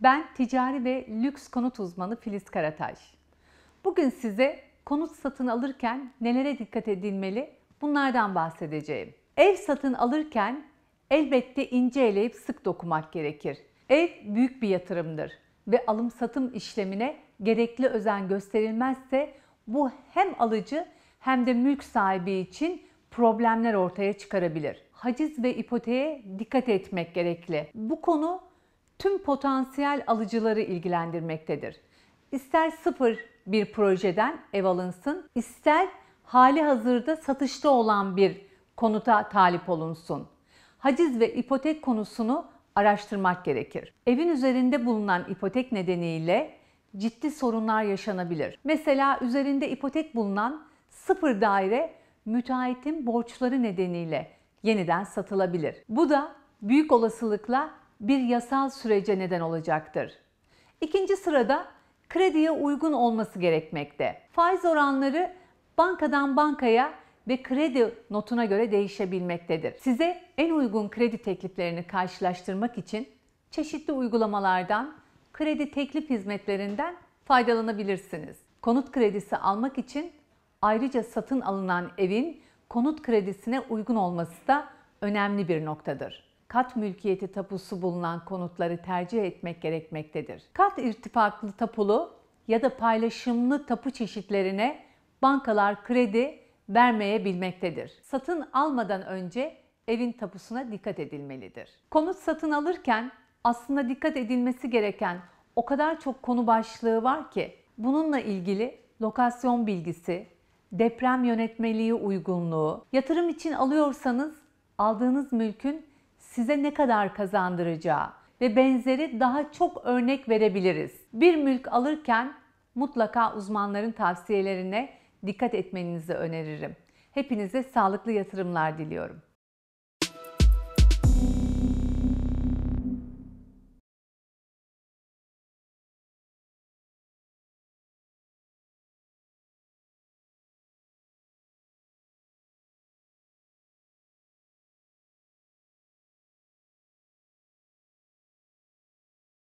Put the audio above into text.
Ben ticari ve lüks konut uzmanı Filiz Karataş. Bugün size konut satın alırken nelere dikkat edilmeli bunlardan bahsedeceğim. Ev satın alırken elbette ince eleyip sık dokumak gerekir. Ev büyük bir yatırımdır ve alım satım işlemine gerekli özen gösterilmezse bu hem alıcı hem de mülk sahibi için problemler ortaya çıkarabilir. Haciz ve ipoteğe dikkat etmek gerekli. Bu konu tüm potansiyel alıcıları ilgilendirmektedir. İster sıfır bir projeden ev alınsın, ister hali hazırda satışta olan bir konuta talip olunsun. Haciz ve ipotek konusunu araştırmak gerekir. Evin üzerinde bulunan ipotek nedeniyle ciddi sorunlar yaşanabilir. Mesela üzerinde ipotek bulunan sıfır daire müteahhitin borçları nedeniyle yeniden satılabilir. Bu da büyük olasılıkla bir yasal sürece neden olacaktır. İkinci sırada krediye uygun olması gerekmekte. Faiz oranları bankadan bankaya ve kredi notuna göre değişebilmektedir. Size en uygun kredi tekliflerini karşılaştırmak için çeşitli uygulamalardan, kredi teklif hizmetlerinden faydalanabilirsiniz. Konut kredisi almak için ayrıca satın alınan evin konut kredisine uygun olması da önemli bir noktadır kat mülkiyeti tapusu bulunan konutları tercih etmek gerekmektedir. Kat irtifaklı tapulu ya da paylaşımlı tapu çeşitlerine bankalar kredi vermeyebilmektedir. Satın almadan önce evin tapusuna dikkat edilmelidir. Konut satın alırken aslında dikkat edilmesi gereken o kadar çok konu başlığı var ki bununla ilgili lokasyon bilgisi, deprem yönetmeliği uygunluğu, yatırım için alıyorsanız aldığınız mülkün size ne kadar kazandıracağı ve benzeri daha çok örnek verebiliriz. Bir mülk alırken mutlaka uzmanların tavsiyelerine dikkat etmenizi öneririm. Hepinize sağlıklı yatırımlar diliyorum.